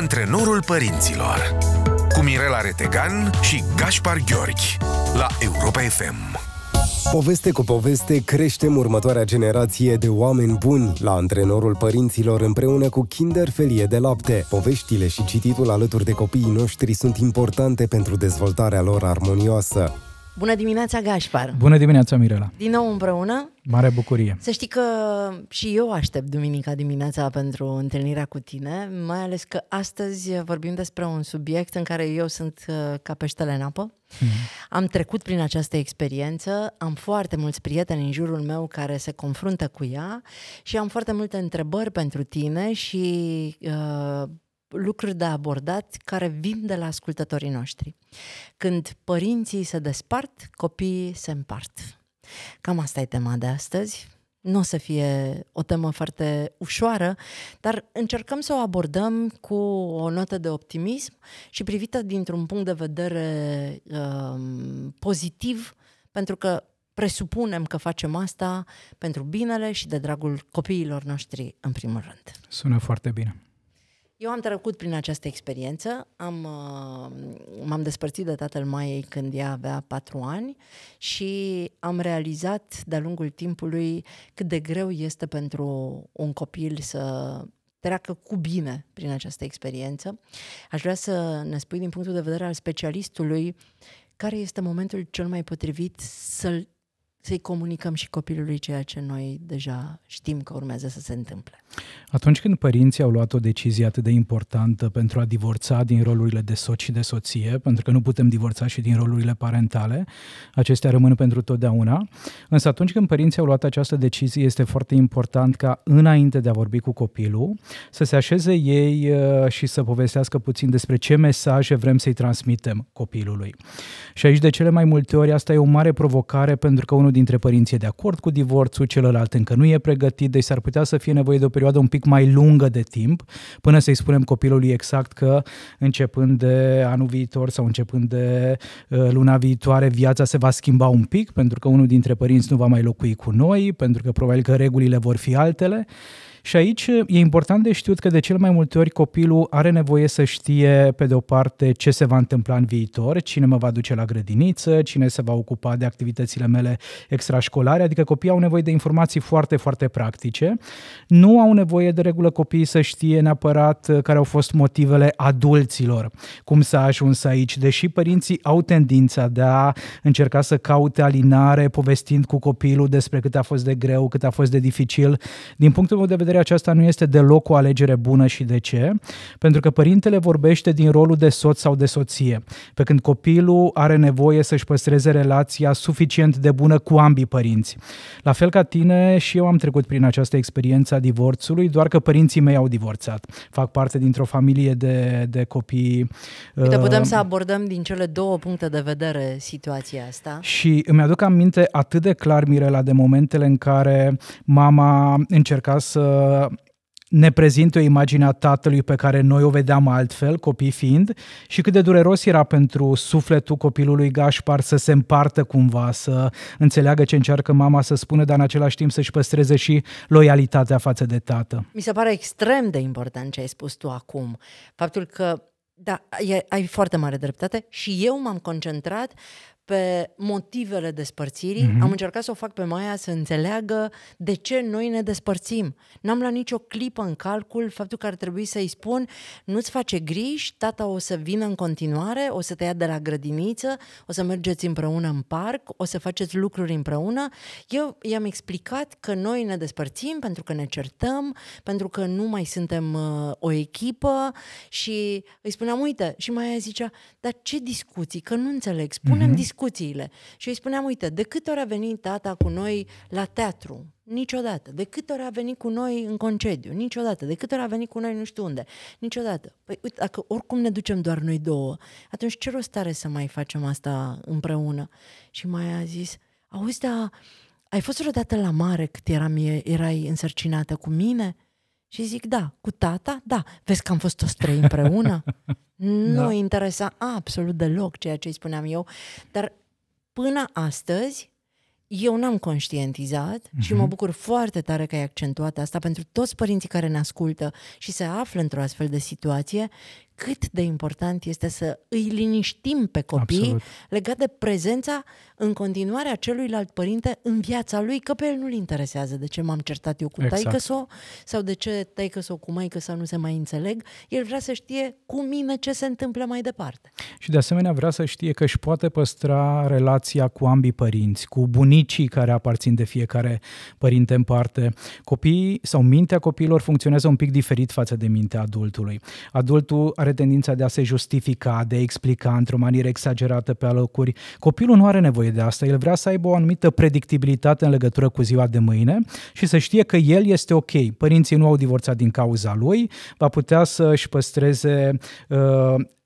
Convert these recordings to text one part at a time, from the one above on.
Antrenorul părinților cu Mirela Retegan și Gaspar Gheorghi la Europa FM. Poveste cu poveste creștem următoarea generație de oameni buni la antrenorul părinților împreună cu Kinder Felie de Lapte. Poveștile și cititul alături de copiii noștri sunt importante pentru dezvoltarea lor armonioasă. Bună dimineața, Gașpar! Bună dimineața, Mirela! Din nou împreună! Mare bucurie! Să știi că și eu aștept duminica dimineața pentru întâlnirea cu tine, mai ales că astăzi vorbim despre un subiect în care eu sunt uh, ca peștele în apă. Mm-hmm. Am trecut prin această experiență, am foarte mulți prieteni în jurul meu care se confruntă cu ea și am foarte multe întrebări pentru tine și... Uh, lucruri de abordat care vin de la ascultătorii noștri. Când părinții se despart, copiii se împart. Cam asta e tema de astăzi. Nu o să fie o temă foarte ușoară, dar încercăm să o abordăm cu o notă de optimism și privită dintr-un punct de vedere um, pozitiv, pentru că presupunem că facem asta pentru binele și de dragul copiilor noștri, în primul rând. Sună foarte bine. Eu am trecut prin această experiență, am, uh, m-am despărțit de tatăl Maiei când ea avea patru ani și am realizat de-a lungul timpului cât de greu este pentru un copil să treacă cu bine prin această experiență. Aș vrea să ne spui din punctul de vedere al specialistului care este momentul cel mai potrivit să-l să-i comunicăm și copilului ceea ce noi deja știm că urmează să se întâmple. Atunci când părinții au luat o decizie atât de importantă pentru a divorța din rolurile de soț și de soție, pentru că nu putem divorța și din rolurile parentale, acestea rămân pentru totdeauna, însă atunci când părinții au luat această decizie, este foarte important ca înainte de a vorbi cu copilul să se așeze ei uh, și să povestească puțin despre ce mesaje vrem să-i transmitem copilului. Și aici de cele mai multe ori asta e o mare provocare pentru că unul unul dintre părinți e de acord cu divorțul, celălalt încă nu e pregătit, deci s-ar putea să fie nevoie de o perioadă un pic mai lungă de timp până să-i spunem copilului exact că începând de anul viitor sau începând de uh, luna viitoare viața se va schimba un pic pentru că unul dintre părinți nu va mai locui cu noi, pentru că probabil că regulile vor fi altele. Și aici e important de știut că de cel mai multe ori copilul are nevoie să știe, pe de o parte, ce se va întâmpla în viitor, cine mă va duce la grădiniță, cine se va ocupa de activitățile mele extrașcolare, adică copiii au nevoie de informații foarte, foarte practice. Nu au nevoie de regulă copiii să știe neapărat uh, care au fost motivele adulților, cum s-a ajuns aici, deși părinții au tendința de a încerca să caute alinare povestind cu copilul despre cât a fost de greu, cât a fost de dificil. Din punctul meu de vedere, vedere, aceasta nu este deloc o alegere bună și de ce? Pentru că părintele vorbește din rolul de soț sau de soție, pe când copilul are nevoie să-și păstreze relația suficient de bună cu ambii părinți. La fel ca tine, și eu am trecut prin această experiență a divorțului, doar că părinții mei au divorțat. Fac parte dintr-o familie de, de copii. Uite, uh, putem să abordăm din cele două puncte de vedere situația asta. Și îmi aduc aminte atât de clar, Mirela, de momentele în care mama încerca să ne prezintă o imagine a tatălui pe care noi o vedeam altfel, copii fiind, și cât de dureros era pentru sufletul copilului Gașpar să se împartă cumva, să înțeleagă ce încearcă mama să spună, dar în același timp să-și păstreze și loialitatea față de tată. Mi se pare extrem de important ce ai spus tu acum. Faptul că, da, ai foarte mare dreptate și eu m-am concentrat pe motivele despărțirii, mm-hmm. am încercat să o fac pe Maia să înțeleagă de ce noi ne despărțim. N-am luat nicio clipă în calcul faptul că ar trebui să-i spun nu-ți face griji, tata o să vină în continuare, o să te ia de la grădiniță, o să mergeți împreună în parc, o să faceți lucruri împreună. Eu i-am explicat că noi ne despărțim pentru că ne certăm, pentru că nu mai suntem uh, o echipă și îi spuneam, uite, și Maia zicea, dar ce discuții, că nu înțeleg, spunem mm-hmm. discuții discuțiile. Și îi spuneam, uite, de câte ori a venit tata cu noi la teatru? Niciodată. De câte ori a venit cu noi în concediu? Niciodată. De câte ori a venit cu noi nu știu unde? Niciodată. Păi uite, dacă oricum ne ducem doar noi două, atunci ce rost are să mai facem asta împreună? Și mai a zis, auzi, dar ai fost vreodată la mare cât eram, erai însărcinată cu mine? Și zic, da, cu tata, da. Vezi că am fost toți trei împreună? nu da. interesa absolut deloc ceea ce îi spuneam eu, dar până astăzi eu n-am conștientizat mm-hmm. și mă mhm. bucur foarte tare că ai accentuat asta pentru toți părinții care ne ascultă și se află într-o astfel de situație, cât de important este să îi liniștim pe copii Absolut. legat de prezența în continuare a celuilalt părinte în viața lui, că pe el nu-l interesează de ce m-am certat eu cu exact. taică sau sau de ce taică sau cu maică sau nu se mai înțeleg. El vrea să știe cu mine ce se întâmplă mai departe. Și de asemenea vrea să știe că își poate păstra relația cu ambii părinți, cu bunicii care aparțin de fiecare părinte în parte. Copiii sau mintea copiilor funcționează un pic diferit față de mintea adultului. Adultul are are tendința de a se justifica, de a explica într-o manieră exagerată pe alocuri. Copilul nu are nevoie de asta, el vrea să aibă o anumită predictibilitate în legătură cu ziua de mâine și să știe că el este ok. Părinții nu au divorțat din cauza lui, va putea să-și păstreze uh,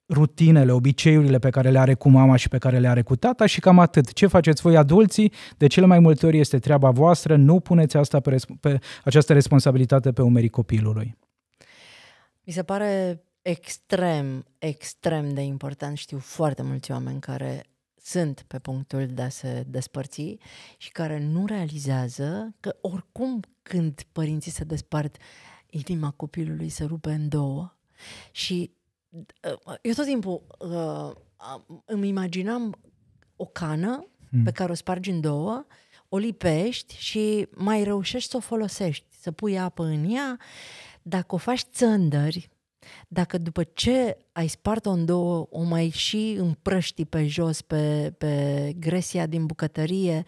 rutinele, obiceiurile pe care le are cu mama și pe care le are cu tata și cam atât. Ce faceți voi adulții? De cele mai multe ori este treaba voastră, nu puneți asta pe, pe această responsabilitate pe umerii copilului. Mi se pare extrem, extrem de important. Știu foarte mulți oameni care sunt pe punctul de a se despărți și care nu realizează că oricum când părinții se despart, inima copilului se rupe în două. Și uh, eu tot timpul uh, îmi imaginam o cană mm. pe care o spargi în două, o lipești și mai reușești să o folosești, să pui apă în ea. Dacă o faci țândări, dacă după ce ai spart-o în două, o mai și împrăști pe jos, pe, pe gresia din bucătărie,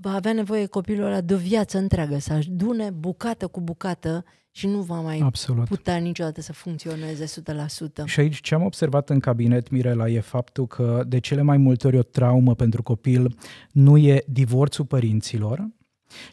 va avea nevoie copilul ăla de o viață întreagă, să adune bucată cu bucată și nu va mai Absolut. putea niciodată să funcționeze 100%. Și aici ce am observat în cabinet, Mirela, e faptul că de cele mai multe ori o traumă pentru copil nu e divorțul părinților,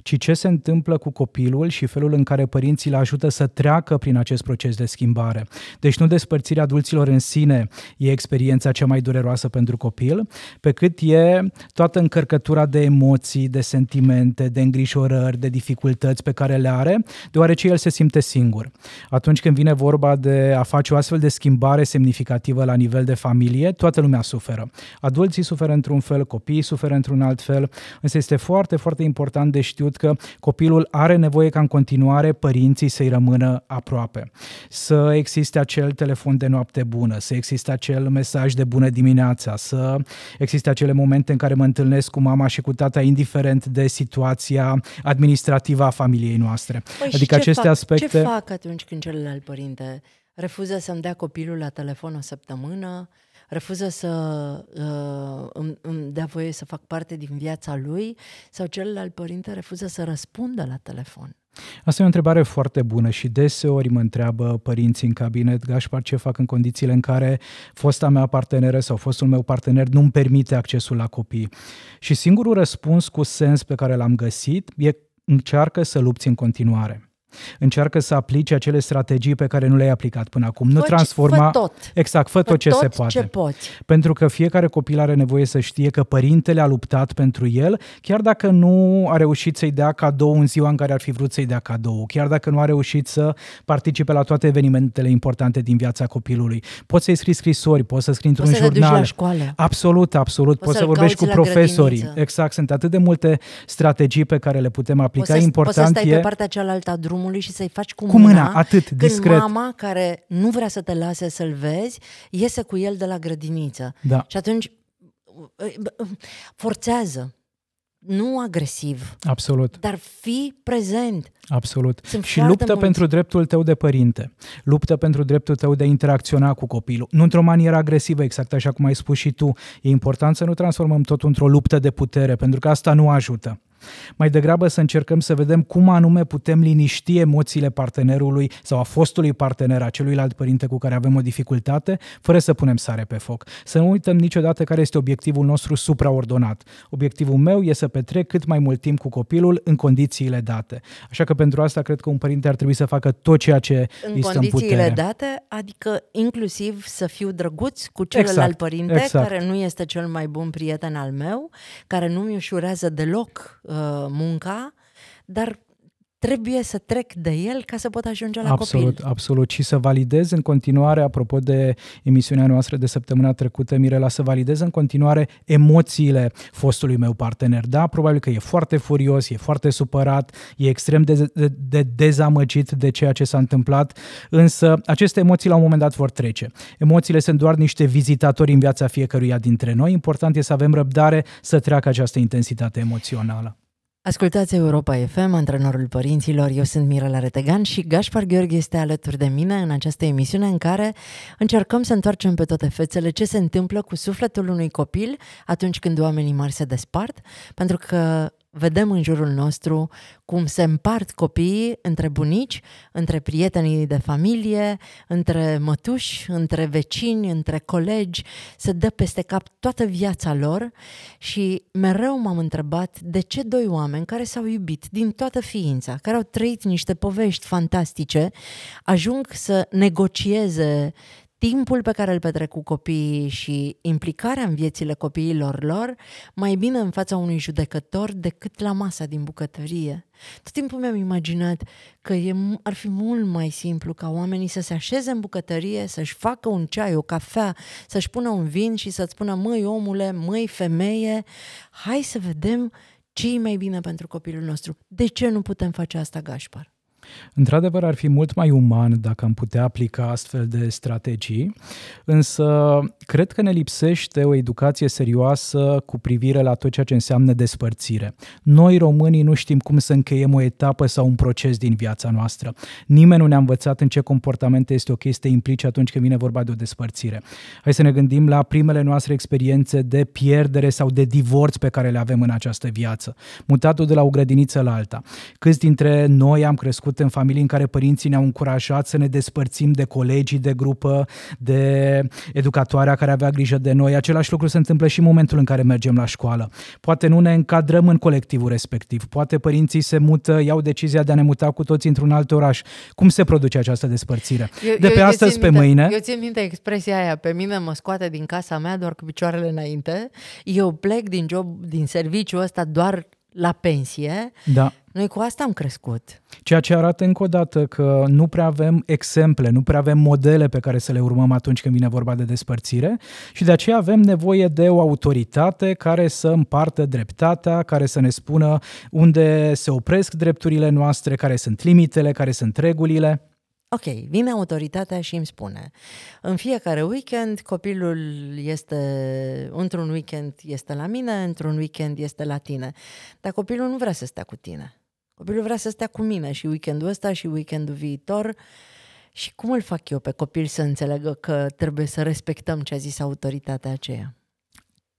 ci ce se întâmplă cu copilul și felul în care părinții îl ajută să treacă prin acest proces de schimbare. Deci nu despărțirea adulților în sine e experiența cea mai dureroasă pentru copil, pe cât e toată încărcătura de emoții, de sentimente, de îngrijorări, de dificultăți pe care le are, deoarece el se simte singur. Atunci când vine vorba de a face o astfel de schimbare semnificativă la nivel de familie, toată lumea suferă. Adulții suferă într-un fel, copiii suferă într-un alt fel, însă este foarte, foarte important de știut că copilul are nevoie ca în continuare părinții să-i rămână aproape. Să existe acel telefon de noapte bună, să existe acel mesaj de bună dimineața, să existe acele momente în care mă întâlnesc cu mama și cu tata, indiferent de situația administrativă a familiei noastre. Păi adică aceste fac, aspecte. Ce fac atunci când celălalt părinte refuză să-mi dea copilul la telefon o săptămână, refuză să uh, îmi, îmi dea voie să fac parte din viața lui sau celălalt părinte refuză să răspundă la telefon. Asta e o întrebare foarte bună și deseori mă întreabă părinții în cabinet, Gașpar, ce fac în condițiile în care fosta mea parteneră sau fostul meu partener nu-mi permite accesul la copii. Și singurul răspuns cu sens pe care l-am găsit e încearcă să lupți în continuare. Încearcă să aplici acele strategii pe care nu le-ai aplicat până acum. Fă nu transforma... Fă tot. Exact, fă, fă tot ce tot se poate. Ce poți. Pentru că fiecare copil are nevoie să știe că părintele a luptat pentru el, chiar dacă nu a reușit să-i dea cadou în ziua în care ar fi vrut să-i dea cadou, chiar dacă nu a reușit să participe la toate evenimentele importante din viața copilului. Poți să-i scrii scrisori, poți să scrii într-un poți jurnal. Să la școală. Absolut, absolut. Poți, poți să vorbești cu profesorii. Grădiniță. Exact, sunt atât de multe strategii pe care le putem aplica. Poți să, Important poți să stai e... pe partea cealaltă a drumului omului și să-i faci cu, cu mâna, mâna atât, când discret. mama care nu vrea să te lase să-l vezi, iese cu el de la grădiniță. Da. Și atunci forțează nu agresiv. Absolut. Dar fi prezent. Absolut. Sunt și luptă mulți. pentru dreptul tău de părinte. Luptă pentru dreptul tău de a interacționa cu copilul. Nu într-o manieră agresivă, exact așa cum ai spus și tu. E important să nu transformăm tot într-o luptă de putere, pentru că asta nu ajută mai degrabă să încercăm să vedem cum anume putem liniști emoțiile partenerului sau a fostului partener, a celuilalt părinte cu care avem o dificultate, fără să punem sare pe foc. Să nu uităm niciodată care este obiectivul nostru supraordonat. Obiectivul meu e să petrec cât mai mult timp cu copilul în condițiile date. Așa că pentru asta cred că un părinte ar trebui să facă tot ceea ce în stă în putere. date, adică inclusiv să fiu drăguț cu celălalt exact, părinte exact. care nu este cel mai bun prieten al meu, care nu mi ușurează deloc uh, uh, munca, dar trebuie să trec de el ca să pot ajunge la absolut, copil. Absolut, și să validez în continuare, apropo de emisiunea noastră de săptămâna trecută, Mirela, să validez în continuare emoțiile fostului meu partener. Da, probabil că e foarte furios, e foarte supărat, e extrem de, de, de dezamăgit de ceea ce s-a întâmplat, însă aceste emoții la un moment dat vor trece. Emoțiile sunt doar niște vizitatori în viața fiecăruia dintre noi. Important e să avem răbdare să treacă această intensitate emoțională. Ascultați Europa FM, antrenorul părinților, eu sunt Mirela Retegan și Gașpar Gheorghe este alături de mine în această emisiune în care încercăm să întoarcem pe toate fețele ce se întâmplă cu sufletul unui copil atunci când oamenii mari se despart, pentru că Vedem în jurul nostru cum se împart copiii între bunici, între prietenii de familie, între mătuși, între vecini, între colegi, se dă peste cap toată viața lor și mereu m-am întrebat de ce doi oameni care s-au iubit din toată ființa, care au trăit niște povești fantastice, ajung să negocieze timpul pe care îl petrec cu copiii și implicarea în viețile copiilor lor mai bine în fața unui judecător decât la masa din bucătărie. Tot timpul mi-am imaginat că e, ar fi mult mai simplu ca oamenii să se așeze în bucătărie, să-și facă un ceai, o cafea, să-și pună un vin și să-ți spună măi omule, măi femeie, hai să vedem ce e mai bine pentru copilul nostru. De ce nu putem face asta, Gașpar? Într-adevăr, ar fi mult mai uman dacă am putea aplica astfel de strategii, însă cred că ne lipsește o educație serioasă cu privire la tot ceea ce înseamnă despărțire. Noi, românii, nu știm cum să încheiem o etapă sau un proces din viața noastră. Nimeni nu ne-a învățat în ce comportamente este ok să implice atunci când vine vorba de o despărțire. Hai să ne gândim la primele noastre experiențe de pierdere sau de divorț pe care le avem în această viață. Mutatul de la o grădiniță la alta. Câți dintre noi am crescut crescut în familii în care părinții ne-au încurajat să ne despărțim de colegii de grupă, de educatoarea care avea grijă de noi. Același lucru se întâmplă și în momentul în care mergem la școală. Poate nu ne încadrăm în colectivul respectiv, poate părinții se mută, iau decizia de a ne muta cu toți într-un alt oraș. Cum se produce această despărțire? Eu, de pe eu, astăzi eu pe minte, mâine. Eu țin minte expresia aia, pe mine mă scoate din casa mea doar cu picioarele înainte, eu plec din job, din serviciu ăsta doar la pensie. Da. Noi cu asta am crescut. Ceea ce arată încă o dată că nu prea avem exemple, nu prea avem modele pe care să le urmăm atunci când vine vorba de despărțire și de aceea avem nevoie de o autoritate care să împartă dreptatea, care să ne spună unde se opresc drepturile noastre, care sunt limitele, care sunt regulile. Ok, vine autoritatea și îmi spune. În fiecare weekend copilul este, într-un weekend este la mine, într-un weekend este la tine. Dar copilul nu vrea să stea cu tine. Copilul vrea să stea cu mine și weekendul ăsta și weekendul viitor. Și cum îl fac eu pe copil să înțeleagă că trebuie să respectăm ce a zis autoritatea aceea?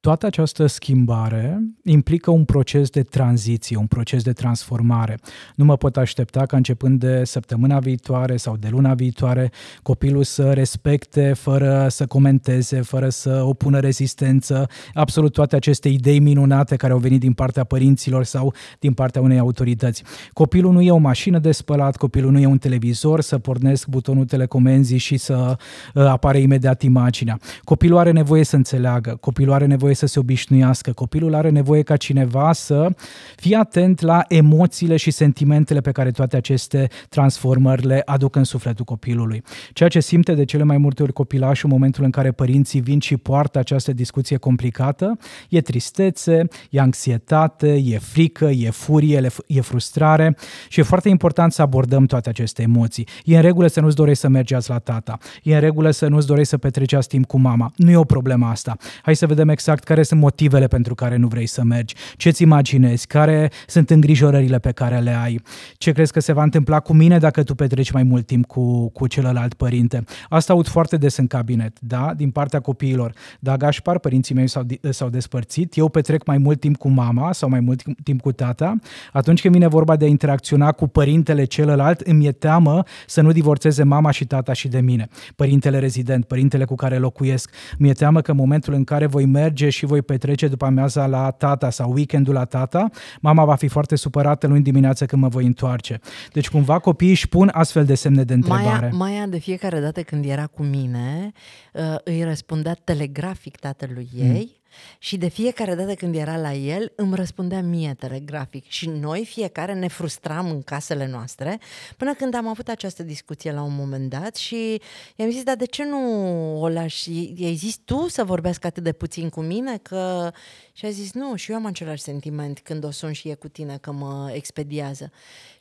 Toată această schimbare implică un proces de tranziție, un proces de transformare. Nu mă pot aștepta ca începând de săptămâna viitoare sau de luna viitoare copilul să respecte fără să comenteze, fără să opună rezistență, absolut toate aceste idei minunate care au venit din partea părinților sau din partea unei autorități. Copilul nu e o mașină de spălat, copilul nu e un televizor să pornesc butonul telecomenzii și să uh, apare imediat imaginea. Copilul are nevoie să înțeleagă, copilul are nevoie nevoie să se obișnuiască, copilul are nevoie ca cineva să fie atent la emoțiile și sentimentele pe care toate aceste transformări le aduc în sufletul copilului. Ceea ce simte de cele mai multe ori copilașul în momentul în care părinții vin și poartă această discuție complicată e tristețe, e anxietate, e frică, e furie, e frustrare și e foarte important să abordăm toate aceste emoții. E în regulă să nu-ți dorești să mergi azi la tata, e în regulă să nu-ți dorești să petreceați timp cu mama. Nu e o problemă asta. Hai să vedem exact exact care sunt motivele pentru care nu vrei să mergi, ce-ți imaginezi, care sunt îngrijorările pe care le ai, ce crezi că se va întâmpla cu mine dacă tu petreci mai mult timp cu, cu celălalt părinte. Asta aud foarte des în cabinet, da, din partea copiilor. Da, Gașpar, părinții mei s-au, s-au despărțit, eu petrec mai mult timp cu mama sau mai mult timp cu tata. Atunci când vine vorba de a interacționa cu părintele celălalt, îmi e teamă să nu divorțeze mama și tata și de mine. Părintele rezident, părintele cu care locuiesc. Mi-e teamă că în momentul în care voi merge și voi petrece după amiaza la tata sau weekendul la tata, mama va fi foarte supărată luni dimineață când mă voi întoarce. Deci cumva copiii își pun astfel de semne de întrebare. Maia, Maia de fiecare dată când era cu mine, uh, îi răspundea telegrafic tatălui hmm. ei, mm și de fiecare dată când era la el, îmi răspundea mie telegrafic și noi fiecare ne frustram în casele noastre până când am avut această discuție la un moment dat și i-am zis, dar de ce nu o lași? I-ai zis tu să vorbească atât de puțin cu mine? Că... Și a zis, nu, și eu am același sentiment când o sun și e cu tine că mă expediază.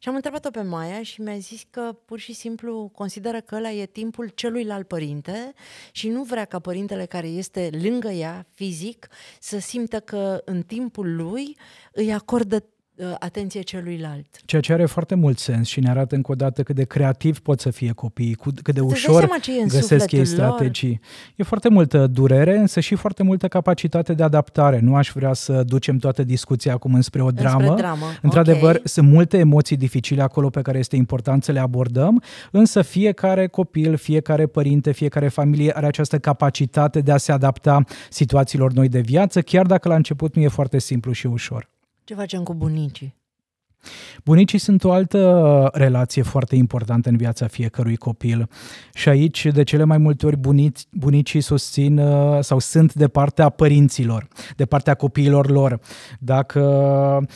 Și am întrebat-o pe Maia și mi-a zis că pur și simplu consideră că ăla e timpul celuilalt părinte și nu vrea ca părintele care este lângă ea fizic să simtă că în timpul lui îi acordă Uh, atenție celuilalt. Ceea ce are foarte mult sens și ne arată încă o dată cât de creativ pot să fie copiii, cât de ușor găsesc ei strategii. Lor. E foarte multă durere, însă și foarte multă capacitate de adaptare. Nu aș vrea să ducem toată discuția acum înspre o dramă. Înspre dramă. Într-adevăr, okay. sunt multe emoții dificile acolo pe care este important să le abordăm, însă fiecare copil, fiecare părinte, fiecare familie are această capacitate de a se adapta situațiilor noi de viață, chiar dacă la început nu e foarte simplu și ușor. Ce facem cu bunicii? Bunicii sunt o altă relație foarte importantă în viața fiecărui copil și aici de cele mai multe ori bunici, bunicii susțin uh, sau sunt de partea părinților, de partea copiilor lor. Dacă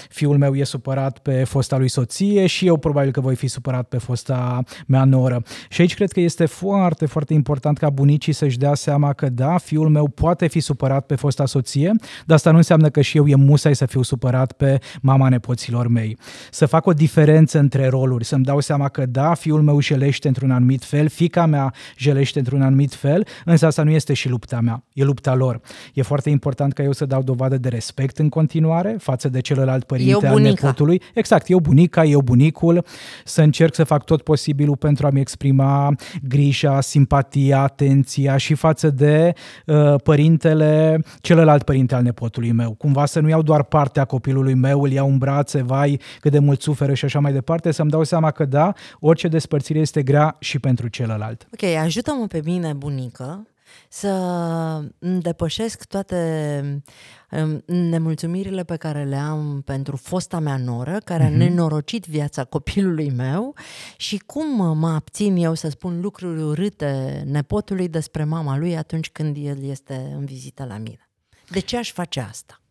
fiul meu e supărat pe fosta lui soție și eu probabil că voi fi supărat pe fosta mea noră. Și aici cred că este foarte, foarte important ca bunicii să-și dea seama că da, fiul meu poate fi supărat pe fosta soție, dar asta nu înseamnă că și eu e musai să fiu supărat pe mama nepoților mei să fac o diferență între roluri, să-mi dau seama că da, fiul meu jelește într-un anumit fel, fica mea jelește într-un anumit fel, însă asta nu este și lupta mea, e lupta lor. E foarte important ca eu să dau dovadă de respect în continuare față de celălalt părinte eu al nepotului. Exact, eu bunica, eu bunicul, să încerc să fac tot posibilul pentru a-mi exprima grija, simpatia, atenția și față de uh, părintele, celălalt părinte al nepotului meu. Cumva să nu iau doar partea copilului meu, îl iau în brațe, vai, cât de mult suferă și așa mai departe, să-mi dau seama că da, orice despărțire este grea și pentru celălalt. Ok, ajută-mă pe mine, bunică, să depășesc toate um, nemulțumirile pe care le am pentru fosta mea noră, care a mhm. nenorocit viața copilului meu și cum mă abțin eu să spun lucruri urâte nepotului despre mama lui atunci când el este în vizită la mine. De ce aș face asta?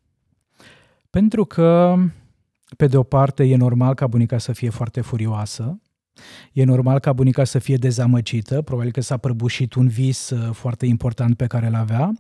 Pentru că pe de o parte, e normal ca bunica să fie foarte furioasă, E normal ca bunica să fie dezamăcită, probabil că s-a prăbușit un vis uh, foarte important pe care îl avea.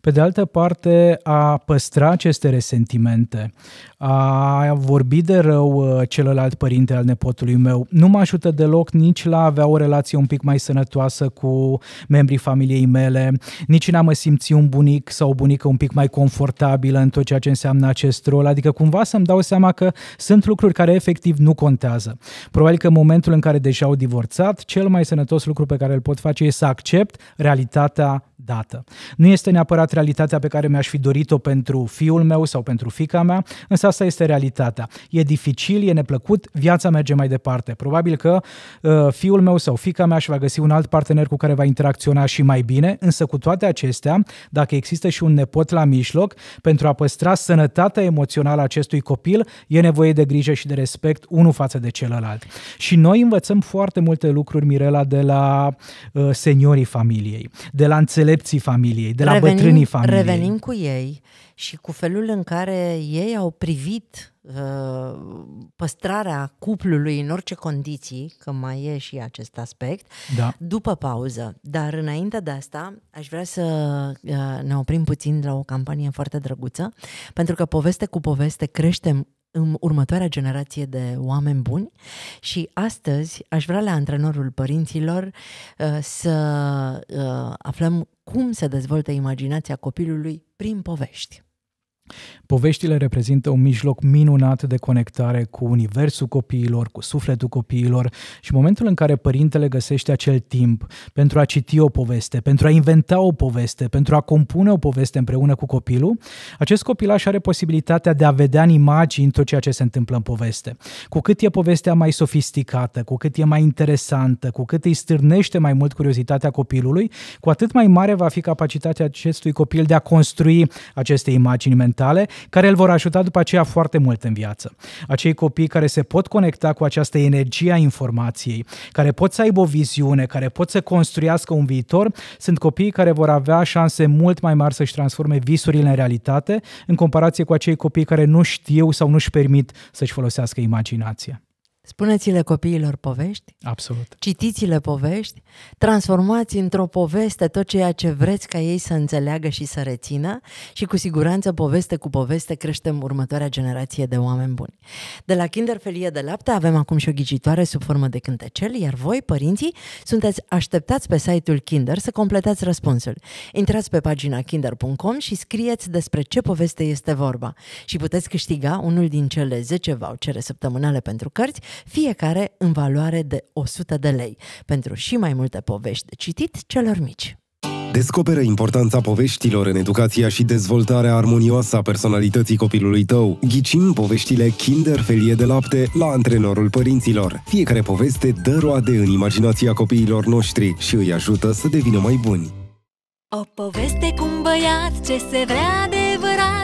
Pe de altă parte, a păstra aceste resentimente, a vorbi de rău uh, celălalt părinte al nepotului meu, nu mă ajută deloc nici la a avea o relație un pic mai sănătoasă cu membrii familiei mele, nici n-am mă simți un bunic sau o bunică un pic mai confortabilă în tot ceea ce înseamnă acest rol, adică cumva să-mi dau seama că sunt lucruri care efectiv nu contează. Probabil că în momentul în care deja au divorțat, cel mai sănătos lucru pe care îl pot face e să accept realitatea dată. Nu este neapărat realitatea pe care mi-aș fi dorit-o pentru fiul meu sau pentru fica mea, însă asta este realitatea. E dificil, e neplăcut, viața merge mai departe. Probabil că uh, fiul meu sau fica mea își va găsi un alt partener cu care va interacționa și mai bine, însă cu toate acestea, dacă există și un nepot la mijloc, pentru a păstra sănătatea emoțională a acestui copil, e nevoie de grijă și de respect unul față de celălalt. Și noi învățăm foarte multe lucruri, Mirela, de la uh, seniorii familiei, de la înțelepții familiei, de la revenim, bătrânii familiei. Revenim cu ei și cu felul în care ei au privit uh, păstrarea cuplului în orice condiții, că mai e și acest aspect, da. după pauză. Dar înainte de asta, aș vrea să uh, ne oprim puțin la o campanie foarte drăguță, pentru că poveste cu poveste creștem în următoarea generație de oameni buni și astăzi aș vrea la antrenorul părinților uh, să uh, aflăm cum se dezvoltă imaginația copilului prin povești. Poveștile reprezintă un mijloc minunat de conectare cu universul copiilor, cu sufletul copiilor și momentul în care părintele găsește acel timp pentru a citi o poveste, pentru a inventa o poveste, pentru a compune o poveste împreună cu copilul, acest copilaș are posibilitatea de a vedea în imagini tot ceea ce se întâmplă în poveste. Cu cât e povestea mai sofisticată, cu cât e mai interesantă, cu cât îi stârnește mai mult curiozitatea copilului, cu atât mai mare va fi capacitatea acestui copil de a construi aceste imagini mentale digitale, care îl vor ajuta după aceea foarte mult în viață. Acei copii care se pot conecta cu această energie a informației, care pot să aibă o viziune, care pot să construiască un viitor, sunt copii care vor avea șanse mult mai mari să-și transforme visurile în realitate, în comparație cu acei copii care nu știu sau nu-și permit să-și folosească imaginația. Spuneți-le copiilor povești. Absolut. Citiți-le povești, transformați într-o poveste tot ceea ce vreți ca ei să înțeleagă și să rețină și cu siguranță poveste cu poveste creștem următoarea generație de oameni buni. De la Kinderfelie de Lapte avem acum și o ghicitoare sub formă de cântecel, iar voi, părinții, sunteți așteptați pe site-ul Kinder să completați răspunsul. Intrați pe pagina kinder.com și scrieți despre ce poveste este vorba și puteți câștiga unul din cele 10 vouchere săptămânale pentru cărți fiecare în valoare de 100 de lei, pentru și mai multe povești de citit celor mici. Descoperă importanța poveștilor în educația și dezvoltarea armonioasă a personalității copilului tău. Ghicim poveștile Kinder Felie de Lapte la antrenorul părinților. Fiecare poveste dă roade în imaginația copiilor noștri și îi ajută să devină mai buni. O poveste cu un băiat ce se vrea adevărat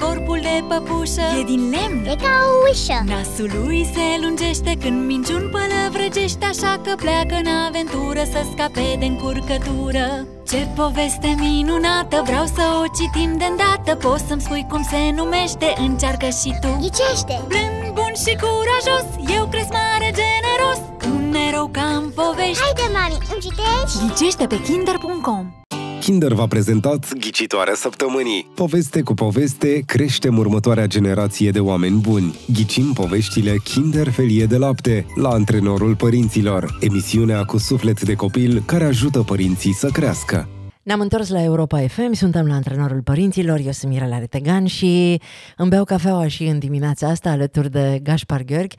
corpul de păpușă E din lemn E ca o ușă Nasul lui se lungește când minciun pălăvrăgește Așa că pleacă în aventură să scape de încurcătură Ce poveste minunată, vreau să o citim de îndată Poți să-mi spui cum se numește, încearcă și tu Ghicește! Blând, bun și curajos, eu cresc mare generos Un erou ca în povești Haide, mami, îmi citești? Ghicește pe kinder.com Kinder v-a prezentat Ghicitoarea Săptămânii. Poveste cu poveste creștem următoarea generație de oameni buni. Ghicim poveștile Kinder Felie de Lapte la Antrenorul Părinților, emisiunea cu suflet de copil care ajută părinții să crească. Ne-am întors la Europa FM, suntem la antrenorul părinților, eu sunt Mirela Retegan și îmi beau cafeaua și în dimineața asta alături de Gaspar Gheorghe.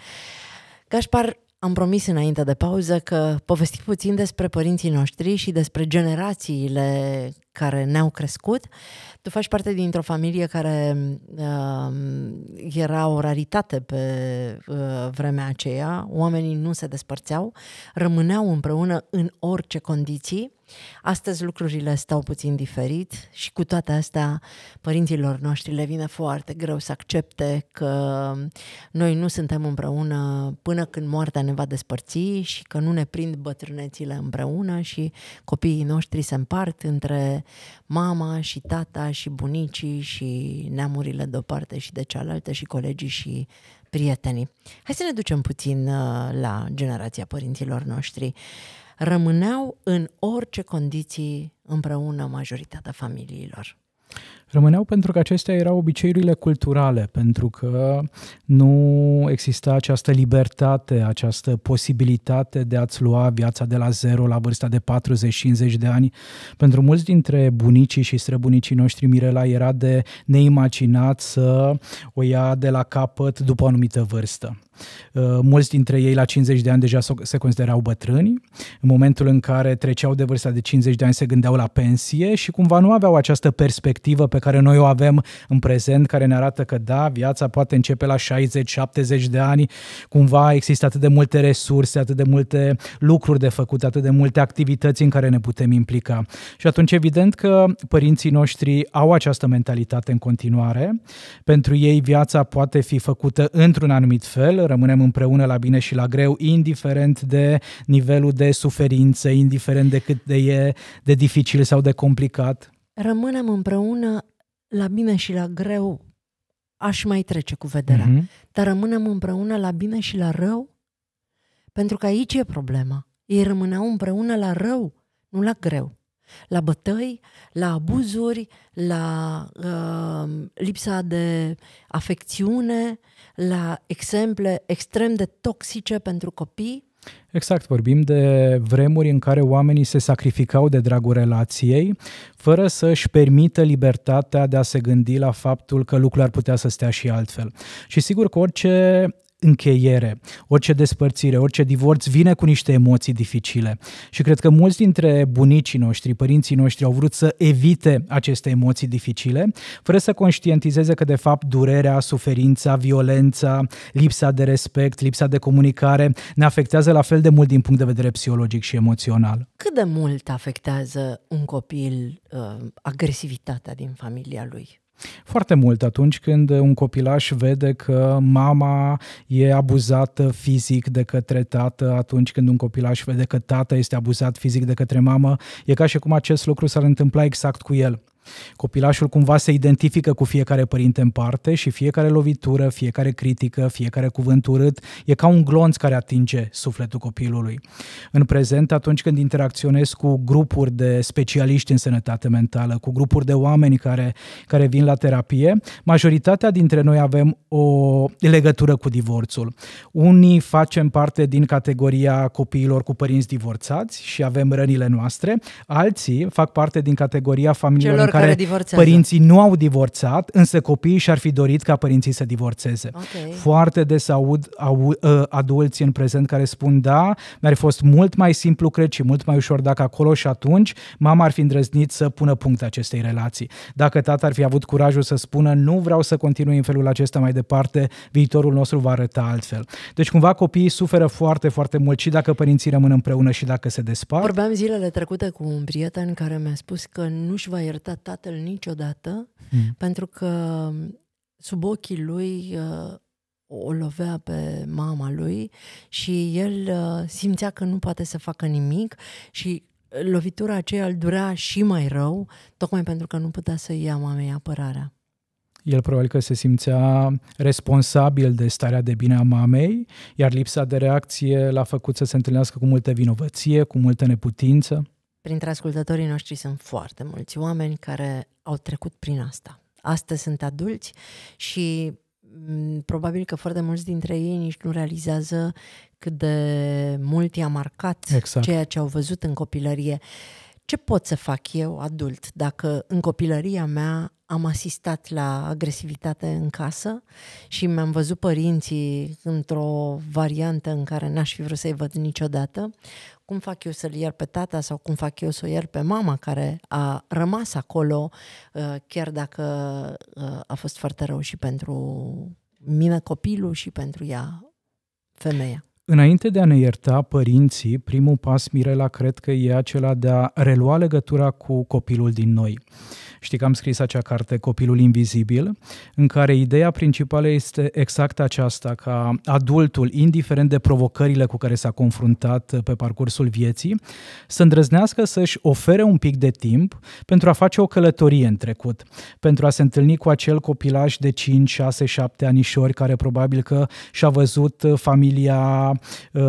Gaspar, am promis înainte de pauză că povestim puțin despre părinții noștri și despre generațiile care ne-au crescut. Tu faci parte dintr-o familie care uh, era o raritate pe uh, vremea aceea. Oamenii nu se despărțeau, rămâneau împreună în orice condiții. Astăzi lucrurile stau puțin diferit și cu toate astea părinților noștri le vine foarte greu să accepte că noi nu suntem împreună până când moartea ne va despărți și că nu ne prind bătrânețile împreună și copiii noștri se împart între mama și tata și bunicii și neamurile de o parte și de cealaltă și colegii și prietenii. Hai să ne ducem puțin uh, la generația părinților noștri rămâneau în orice condiții împreună majoritatea familiilor. Rămâneau pentru că acestea erau obiceiurile culturale, pentru că nu exista această libertate, această posibilitate de a-ți lua viața de la zero la vârsta de 40-50 de ani. Pentru mulți dintre bunicii și străbunicii noștri, Mirela era de neimaginat să o ia de la capăt după o anumită vârstă. Uh, mulți dintre ei la 50 de ani deja se considerau bătrâni. În momentul în care treceau de vârsta de 50 de ani se gândeau la pensie și cumva nu aveau această perspectivă pe care noi o avem în prezent, care ne arată că da, viața poate începe la 60-70 de ani, cumva există atât de multe resurse, atât de multe lucruri de făcut, atât de multe activități în care ne putem implica. Și atunci evident că părinții noștri au această mentalitate în continuare, pentru ei viața poate fi făcută într-un anumit fel, rămânem împreună la bine și la greu, indiferent de nivelul de suferință, indiferent de cât de e de dificil sau de complicat. Rămânem împreună la bine și la greu aș mai trece cu vederea. Mm-hmm. Dar rămânem împreună la bine și la rău? Pentru că aici e problema. Ei rămâneau împreună la rău, nu la greu. La bătăi, la abuzuri, la uh, lipsa de afecțiune, la exemple extrem de toxice pentru copii Exact, vorbim de vremuri în care oamenii se sacrificau de dragul relației, fără să își permită libertatea de a se gândi la faptul că lucrurile ar putea să stea și altfel. Și sigur că orice încheiere, orice despărțire, orice divorț vine cu niște emoții dificile. Și cred că mulți dintre bunicii noștri, părinții noștri au vrut să evite aceste emoții dificile, fără să conștientizeze că de fapt durerea, suferința, violența, lipsa de respect, lipsa de comunicare ne afectează la fel de mult din punct de vedere psihologic și emoțional. Cât de mult afectează un copil uh, agresivitatea din familia lui? Foarte mult atunci când un copilaș vede că mama e abuzată fizic de către tată, atunci când un copilaș vede că tata este abuzat fizic de către mamă, e ca și cum acest lucru s-ar întâmpla exact cu el. Copilașul cumva se identifică cu fiecare părinte în parte și fiecare lovitură, fiecare critică, fiecare cuvânt urât e ca un glonț care atinge sufletul copilului. În prezent, atunci când interacționez cu grupuri de specialiști în sănătate mentală, cu grupuri de oameni care, care vin la terapie, majoritatea dintre noi avem o legătură cu divorțul. Unii facem parte din categoria copiilor cu părinți divorțați și avem rănile noastre, alții fac parte din categoria familiilor care, care părinții nu au divorțat, însă copiii și-ar fi dorit ca părinții să divorțeze. Okay. Foarte des aud, aud ă, adulți în prezent care spun da, mi-ar fi fost mult mai simplu, cred, și mult mai ușor dacă acolo și atunci mama ar fi îndrăznit să pună punct acestei relații. Dacă tata ar fi avut curajul să spună nu vreau să continui în felul acesta mai departe, viitorul nostru va arăta altfel. Deci cumva copiii suferă foarte, foarte mult și dacă părinții rămân împreună și dacă se despart. Vorbeam zilele trecute cu un prieten care mi-a spus că nu-și va ierta tatăl niciodată, mm. pentru că sub ochii lui uh, o lovea pe mama lui și el uh, simțea că nu poate să facă nimic și uh, lovitura aceea îl durea și mai rău, tocmai pentru că nu putea să ia mamei apărarea. El probabil că se simțea responsabil de starea de bine a mamei, iar lipsa de reacție l-a făcut să se întâlnească cu multă vinovăție, cu multă neputință. Printre ascultătorii noștri sunt foarte mulți oameni care au trecut prin asta. Astăzi sunt adulți și mm, probabil că foarte mulți dintre ei nici nu realizează cât de mult i-a marcat exact. ceea ce au văzut în copilărie. Ce pot să fac eu, adult, dacă în copilăria mea am asistat la agresivitate în casă și mi-am văzut părinții într-o variantă în care n-aș fi vrut să-i văd niciodată cum fac eu să-l iert pe tata sau cum fac eu să o iert pe mama care a rămas acolo, uh, chiar dacă uh, a fost foarte rău și pentru mine copilul și pentru ea femeia. Înainte de a ne ierta părinții, primul pas, Mirela, cred că e acela de a relua legătura cu copilul din noi. Știi că am scris acea carte, Copilul Invizibil, în care ideea principală este exact aceasta, ca adultul, indiferent de provocările cu care s-a confruntat pe parcursul vieții, să îndrăznească să-și ofere un pic de timp pentru a face o călătorie în trecut, pentru a se întâlni cu acel copilaj de 5, 6, 7 anișori care probabil că și-a văzut familia Uh,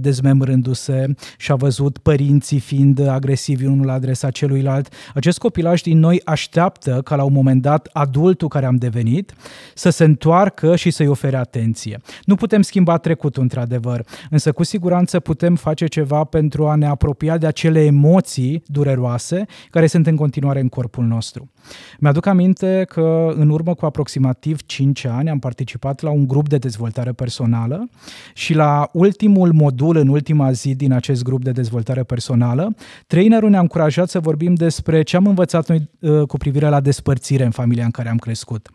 dezmembrându-se și a văzut părinții fiind agresivi unul la adresa celuilalt. Acest copilaj din noi așteaptă ca la un moment dat adultul care am devenit să se întoarcă și să-i ofere atenție. Nu putem schimba trecutul, într-adevăr, însă cu siguranță putem face ceva pentru a ne apropia de acele emoții dureroase care sunt în continuare în corpul nostru. Mi-aduc aminte că în urmă cu aproximativ 5 ani am participat la un grup de dezvoltare personală și la ultimul modul, în ultima zi din acest grup de dezvoltare personală, trainerul ne-a încurajat să vorbim despre ce am învățat noi ă, cu privire la despărțire în familia în care am crescut.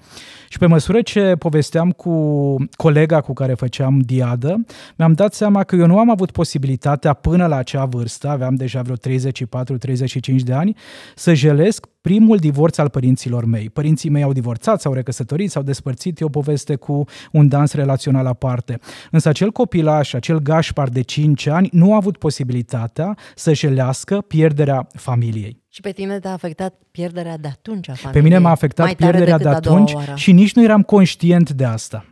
Și pe măsură ce povesteam cu colega cu care făceam diadă, mi-am dat seama că eu nu am avut posibilitatea până la acea vârstă, aveam deja vreo 34-35 de ani, să jelesc primul divorț al părinților mei. Părinții mei au divorțat, s-au recăsătorit, s-au despărțit, e o poveste cu un dans relațional aparte. Însă acel a Gaș, acel Gașpar de 5 ani, nu a avut posibilitatea să-și pierderea familiei. Și pe tine te-a afectat pierderea de atunci a familiei? Pe mine m-a afectat pierderea de atunci și nici nu eram conștient de asta.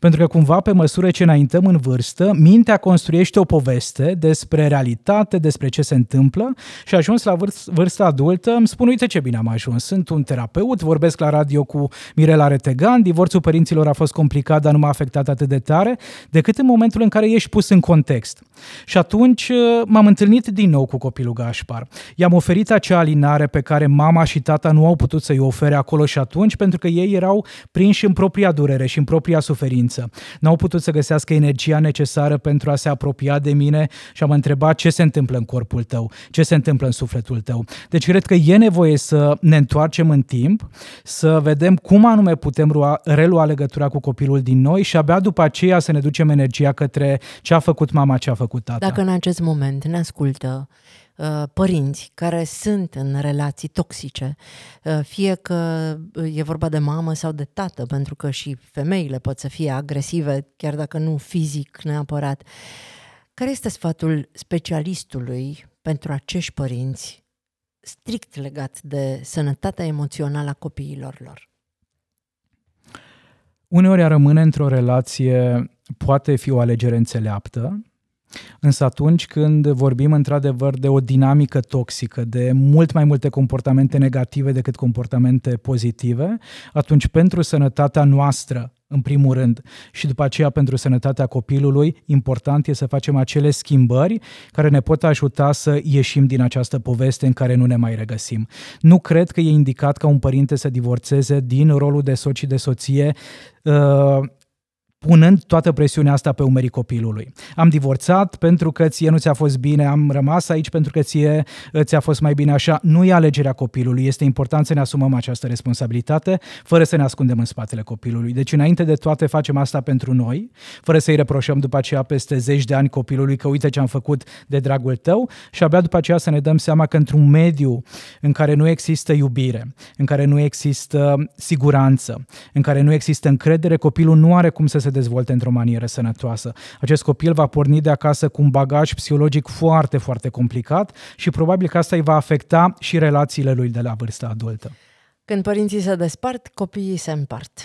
Pentru că cumva pe măsură ce înaintăm în vârstă, mintea construiește o poveste despre realitate, despre ce se întâmplă și ajuns la vârsta adultă îmi spun, uite ce bine am ajuns, sunt un terapeut, vorbesc la radio cu Mirela Retegan, divorțul părinților a fost complicat, dar nu m-a afectat atât de tare, decât în momentul în care ești pus în context. Și atunci uh, m-am întâlnit din nou cu copilul Gașpar. I-am oferit acea alinare pe care mama și tata nu au putut să-i ofere acolo și atunci, pentru că ei erau prinși în propria durere și în propria suferință suferință. N-au putut să găsească energia necesară pentru a se apropia de mine și am întrebat ce se întâmplă în corpul tău, ce se întâmplă în sufletul tău. Deci cred că e nevoie să ne întoarcem în timp, să vedem cum anume putem relua legătura cu copilul din noi și abia după aceea să ne ducem energia către ce a făcut mama, ce a făcut tata. Dacă în acest moment ne ascultă Uh, părinți care sunt în relații toxice, uh, fie că uh, e vorba de mamă sau de tată, pentru că și femeile pot să fie agresive, chiar dacă nu fizic neapărat. Care este sfatul specialistului pentru acești părinți strict legat de sănătatea emoțională a copiilor lor? Uneori a rămâne într-o relație poate fi o alegere înțeleaptă, Însă atunci când vorbim într-adevăr de o dinamică toxică, de mult mai multe comportamente negative decât comportamente pozitive, atunci pentru sănătatea noastră, în primul rând, și după aceea pentru sănătatea copilului, important e să facem acele schimbări care ne pot ajuta să ieșim din această poveste în care nu ne mai regăsim. Nu cred că e indicat ca un părinte să divorțeze din rolul de soci și de soție uh, punând toată presiunea asta pe umerii copilului. Am divorțat pentru că ție nu ți-a fost bine, am rămas aici pentru că ție uh, ți-a fost mai bine așa. Nu e alegerea copilului, este important să ne asumăm această responsabilitate fără să ne ascundem în spatele copilului. Deci înainte de toate facem asta pentru noi, fără să-i reproșăm după aceea peste zeci de ani copilului că uite ce am făcut de dragul tău și abia după aceea să ne dăm seama că într-un mediu în care nu există iubire, în care nu există siguranță, în care nu există încredere, copilul nu are cum să se dezvolte într-o manieră sănătoasă. Acest copil va porni de acasă cu un bagaj psihologic foarte, foarte complicat și probabil că asta îi va afecta și relațiile lui de la vârsta adultă. Când părinții se despart, copiii se împart.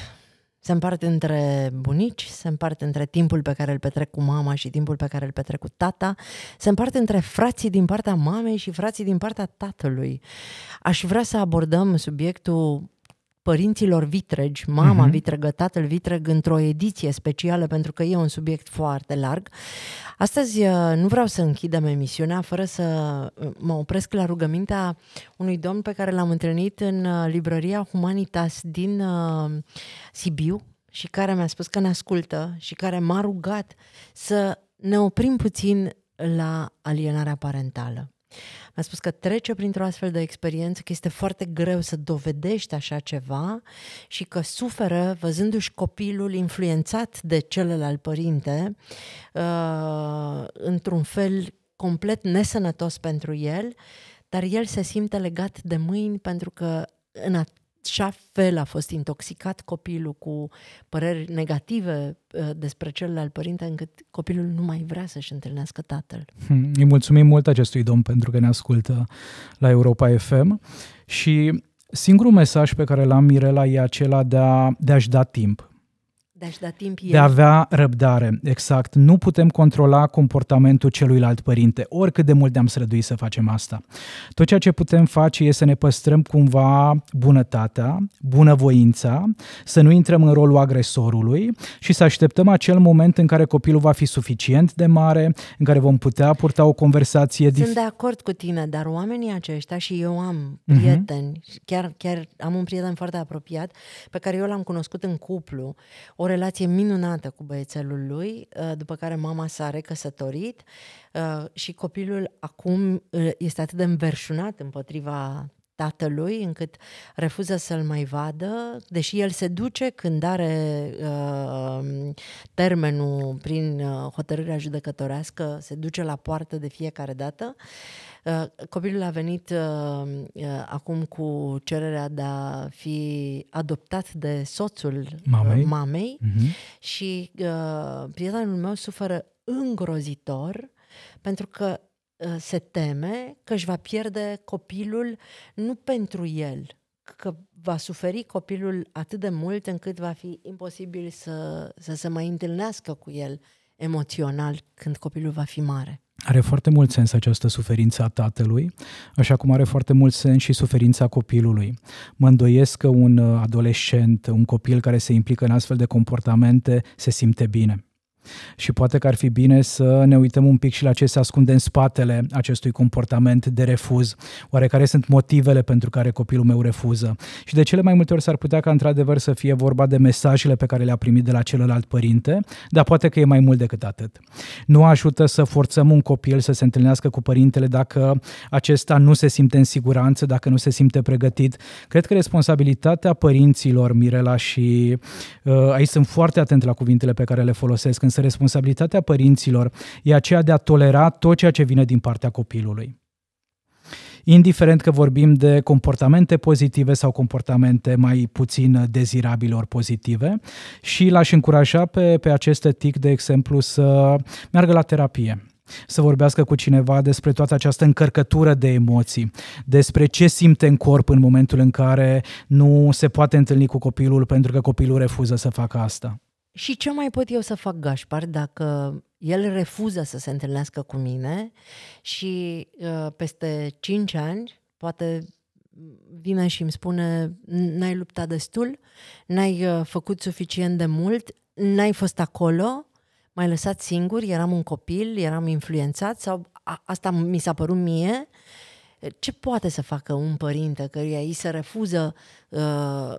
Se împart între bunici, se împart între timpul pe care îl petrec cu mama și timpul pe care îl petrec cu tata, se împart între frații din partea mamei și frații din partea tatălui. Aș vrea să abordăm subiectul părinților vitregi, mama uh-huh. vitregă, tatăl vitreg, într-o ediție specială, pentru că e un subiect foarte larg. Astăzi uh, nu vreau să închidem emisiunea fără să uh, mă opresc la rugămintea unui domn pe care l-am întâlnit în uh, librăria Humanitas din Sibiu și care mi-a spus că ne ascultă și care m-a rugat să ne oprim puțin la alienarea parentală. Mi-a spus că trece printr-o astfel de experiență, că este foarte greu să dovedești așa ceva și că suferă văzându-și copilul influențat de celălalt părinte uh, într-un fel complet nesănătos pentru el, dar el se simte legat de mâini pentru că în așa fel a fost intoxicat copilul cu păreri negative uh, despre celălalt părinte, încât copilul nu mai vrea să-și întâlnească tatăl. Hmm, îi mulțumim mult acestui domn pentru că ne ascultă la Europa FM și singurul mesaj pe care l-am, Mirela, e acela de, a, de a-și da timp deci da timp de a avea răbdare, exact. Nu putem controla comportamentul celuilalt părinte, oricât de mult ne-am străduit să facem asta. Tot ceea ce putem face este să ne păstrăm cumva bunătatea, bunăvoința, să nu intrăm în rolul agresorului și să așteptăm acel moment în care copilul va fi suficient de mare, în care vom putea purta o conversație diferită. Sunt dif- de acord cu tine, dar oamenii aceștia și eu am mhm. prieteni, uh-huh. chiar, chiar am un prieten foarte apropiat pe care eu l-am cunoscut în cuplu, o relație minunată cu băiețelul lui, uh, după care mama s-a recăsătorit uh, și copilul acum uh, este atât de înverșunat împotriva tatălui, încât refuză să-l mai vadă, deși el se duce când are uh, termenul prin hotărârea judecătorească, se duce la poartă de fiecare dată. Uh, Uh, copilul a venit uh, uh, acum cu cererea de a fi adoptat de soțul mamei, mamei uh-huh. și prietenul meu suferă îngrozitor pentru că se teme că își va pierde copilul nu pentru el, că va suferi copilul atât de mult încât va fi imposibil să, să se mai întâlnească cu el emoțional când copilul va fi mare. Are foarte mult sens această suferință a tatălui, așa cum are foarte mult sens și suferința copilului. Mă îndoiesc că un uh, adolescent, un copil care se implică în astfel de comportamente, se simte bine și poate că ar fi bine să ne uităm un pic și la ce se ascunde în spatele acestui comportament de refuz. Oare care sunt motivele pentru care copilul meu refuză? Și de cele mai multe ori s-ar putea ca într-adevăr să fie vorba de mesajele pe care le-a primit de la celălalt părinte, dar poate că e mai mult decât atât. Nu ajută să forțăm un copil să se întâlnească cu părintele dacă acesta nu se simte în siguranță, dacă nu se simte pregătit. Cred că responsabilitatea părinților, Mirela, și uh, aici sunt foarte atent la cuvintele pe care le folosesc, însă Însă responsabilitatea părinților e aceea de a tolera tot ceea ce vine din partea copilului indiferent că vorbim de comportamente pozitive sau comportamente mai puțin dezirabile ori pozitive și l-aș încuraja pe, pe acest tic, de exemplu, să meargă la terapie să vorbească cu cineva despre toată această încărcătură de emoții, despre ce simte în corp în momentul în care nu se poate întâlni cu copilul pentru că copilul refuză să facă asta. Și ce mai pot eu să fac Gașpar dacă el refuză să se întâlnească cu mine și uh, peste 5 ani poate vine și îmi spune n-ai luptat destul, n-ai uh, făcut suficient de mult, n-ai fost acolo, m-ai lăsat singur, eram un copil, eram influențat sau a, asta mi s-a părut mie. Ce poate să facă un părinte căruia îi se refuză Uh,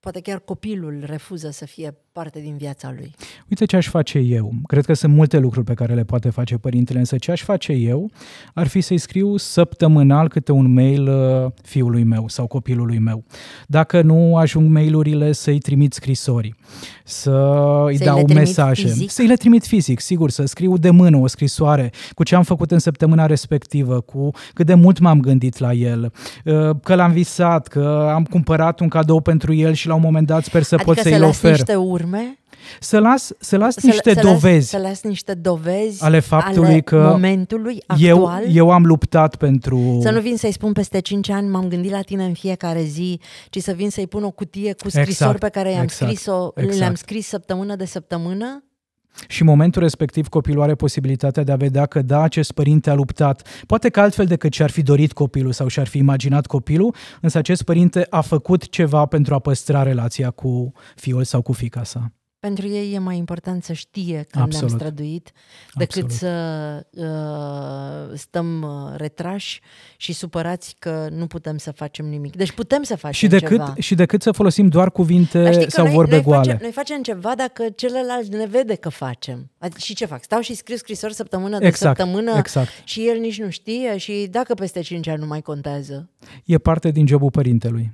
poate chiar copilul refuză să fie parte din viața lui. Uite ce aș face eu. Cred că sunt multe lucruri pe care le poate face părintele, însă ce aș face eu ar fi să-i scriu săptămânal câte un mail uh, fiului meu sau copilului meu. Dacă nu ajung mailurile, să-i trimit scrisori, să-i să dau mesaje, fizic? să-i le trimit fizic, sigur, să scriu de mână o scrisoare cu ce am făcut în săptămâna respectivă, cu cât de mult m-am gândit la el, uh, că l-am visat, că am cum cumpărat un cadou pentru el și la un moment dat sper să adică pot să-i să ofer. niște urme? Să las, să las să, niște să dovezi. Las, să las niște dovezi ale faptului ale că momentului actual. Eu, eu am luptat pentru... Să nu vin să-i spun peste 5 ani m-am gândit la tine în fiecare zi, ci să vin să-i pun o cutie cu scrisori exact, pe care i-am exact, scris-o, exact. le-am scris săptămână de săptămână și în momentul respectiv copilul are posibilitatea de a vedea că da, acest părinte a luptat, poate că altfel decât ce-ar fi dorit copilul sau și-ar fi imaginat copilul, însă acest părinte a făcut ceva pentru a păstra relația cu fiul sau cu fica sa. Pentru ei e mai important să știe că Absolut. ne-am străduit decât Absolut. să uh, stăm uh, retrași și supărați că nu putem să facem nimic. Deci putem să facem și decât, ceva. Și decât să folosim doar cuvinte sau noi, vorbe noi goale. Facem, noi facem ceva dacă celălalt ne vede că facem. Adică, și ce fac? Stau și scriu scrisori săptămână de exact, săptămână exact. și el nici nu știe și dacă peste 5 ani nu mai contează. E parte din jobul părintelui.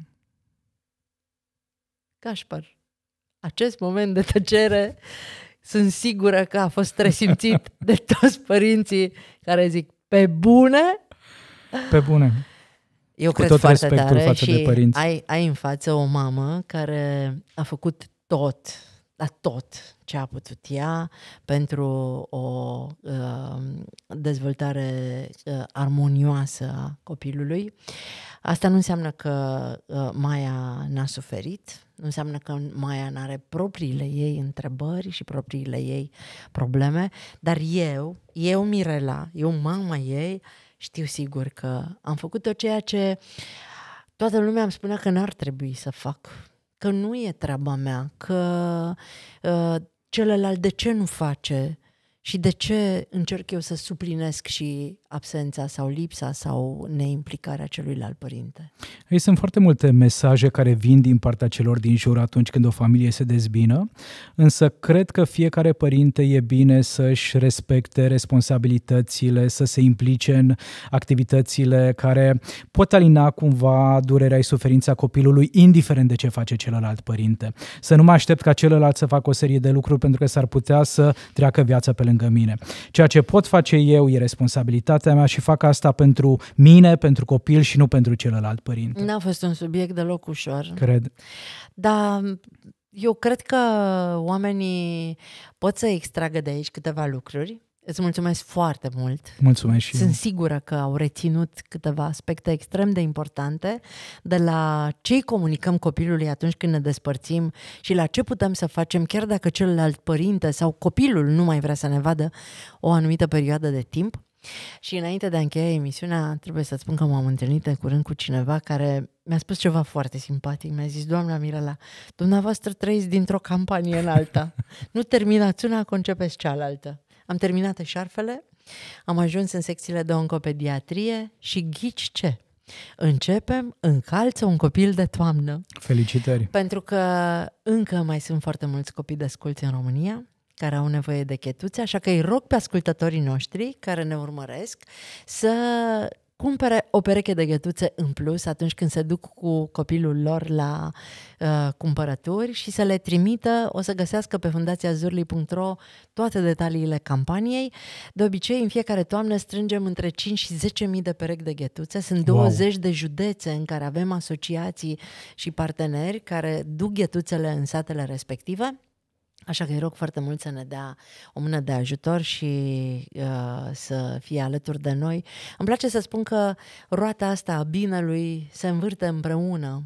Cașpar acest moment de tăcere sunt sigură că a fost resimțit de toți părinții care zic pe bune. Pe bune. Eu Cu cred tot foarte respectul tare față și de părinți. Ai, ai în față o mamă care a făcut tot, dar tot, ce a putut ea pentru o uh, dezvoltare uh, armonioasă a copilului. Asta nu înseamnă că uh, Maia n-a suferit, nu înseamnă că Maia nu are propriile ei întrebări și propriile ei probleme, dar eu, eu Mirela, eu mama ei, știu sigur că am făcut tot ceea ce toată lumea îmi spunea că n-ar trebui să fac, că nu e treaba mea, că uh, celălalt de ce nu face și de ce încerc eu să suplinesc și absența sau lipsa sau neimplicarea celuilalt părinte. Ei, sunt foarte multe mesaje care vin din partea celor din jur atunci când o familie se dezbină, însă cred că fiecare părinte e bine să-și respecte responsabilitățile, să se implice în activitățile care pot alina cumva durerea și suferința copilului, indiferent de ce face celălalt părinte. Să nu mă aștept ca celălalt să facă o serie de lucruri pentru că s-ar putea să treacă viața pe lângă mine. Ceea ce pot face eu e responsabilitatea partea mea și fac asta pentru mine, pentru copil și nu pentru celălalt părinte. N-a fost un subiect deloc ușor. Cred. Dar eu cred că oamenii pot să extragă de aici câteva lucruri. Îți mulțumesc foarte mult. Mulțumesc și Sunt sigură că au reținut câteva aspecte extrem de importante de la ce comunicăm copilului atunci când ne despărțim și la ce putem să facem chiar dacă celălalt părinte sau copilul nu mai vrea să ne vadă o anumită perioadă de timp. Și înainte de a încheia emisiunea, trebuie să spun că m-am întâlnit în curând cu cineva care mi-a spus ceva foarte simpatic. Mi-a zis, doamna Mirela, dumneavoastră trăiți dintr-o campanie în alta. Nu terminați una, concepeți cealaltă. Am terminat șarfele, am ajuns în secțiile de oncopediatrie și ghici ce? Începem în un copil de toamnă. Felicitări! Pentru că încă mai sunt foarte mulți copii desculți în România care au nevoie de chetuțe, așa că îi rog pe ascultătorii noștri care ne urmăresc să cumpere o pereche de ghetuțe în plus atunci când se duc cu copilul lor la uh, cumpărături și să le trimită, o să găsească pe fundațiazurli.ro toate detaliile campaniei. De obicei, în fiecare toamnă strângem între 5 și 10.000 de perechi de ghetuțe. Sunt wow. 20 de județe în care avem asociații și parteneri care duc ghetuțele în satele respective. Așa că îi rog foarte mult să ne dea o mână de ajutor și uh, să fie alături de noi. Îmi place să spun că roata asta a binelui se învârte împreună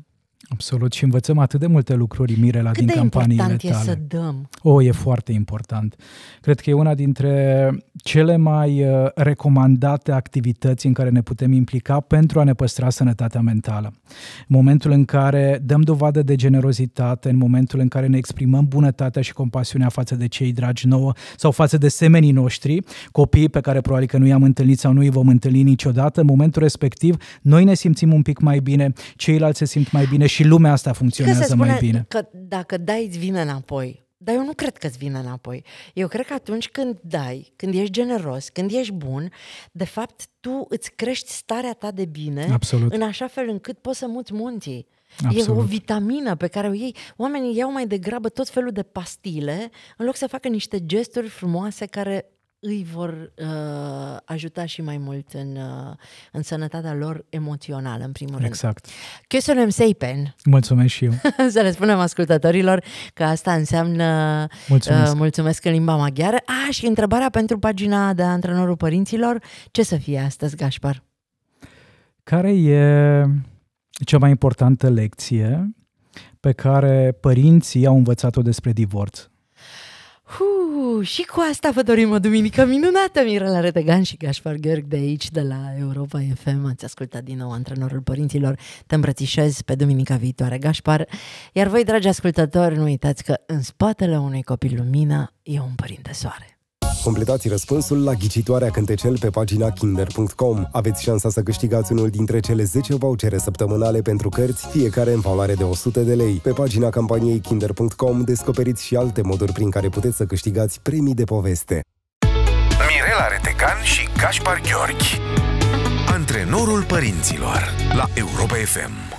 Absolut. Și învățăm atât de multe lucruri, Mirela, Cât din campaniile tale. Cât de important e să dăm? O, oh, e foarte important. Cred că e una dintre cele mai uh, recomandate activități în care ne putem implica pentru a ne păstra sănătatea mentală. În momentul în care dăm dovadă de generozitate, în momentul în care ne exprimăm bunătatea și compasiunea față de cei dragi nouă sau față de semenii noștri, copii pe care probabil că nu i-am întâlnit sau nu îi vom întâlni niciodată, în momentul respectiv noi ne simțim un pic mai bine, ceilalți se simt mai bine și lumea asta funcționează mai bine. Că dacă dai, îți vine înapoi. Dar eu nu cred că îți vine înapoi. Eu cred că atunci când dai, când ești generos, când ești bun, de fapt tu îți crești starea ta de bine Absolut. în așa fel încât poți să muți munții. Absolut. E o vitamină pe care o iei. Oamenii iau mai degrabă tot felul de pastile în loc să facă niște gesturi frumoase care îi vor uh, ajuta și mai mult în, uh, în sănătatea lor emoțională, în primul rând. Exact. Köszönöm Seipen. Mulțumesc și eu! Să le spunem ascultătorilor că asta înseamnă uh, mulțumesc, uh, mulțumesc în limba maghiară. Ah, și întrebarea pentru pagina de antrenorul părinților, ce să fie astăzi, Gașpar? Care e cea mai importantă lecție pe care părinții au învățat-o despre divorț? Uh, și cu asta vă dorim o duminică minunată, Mirela Retegan și Gașpar Gheorg de aici, de la Europa FM. Ați ascultat din nou antrenorul părinților. Te îmbrățișez pe duminica viitoare, Gașpar. Iar voi, dragi ascultători, nu uitați că în spatele unui copil lumină e un părinte soare. Completați răspunsul la ghicitoarea cântecel pe pagina kinder.com. Aveți șansa să câștigați unul dintre cele 10 vouchere săptămânale pentru cărți, fiecare în valoare de 100 de lei. Pe pagina campaniei kinder.com descoperiți și alte moduri prin care puteți să câștigați premii de poveste. Mirela Retecan și Gaspar Gheorghi Antrenorul părinților la Europa FM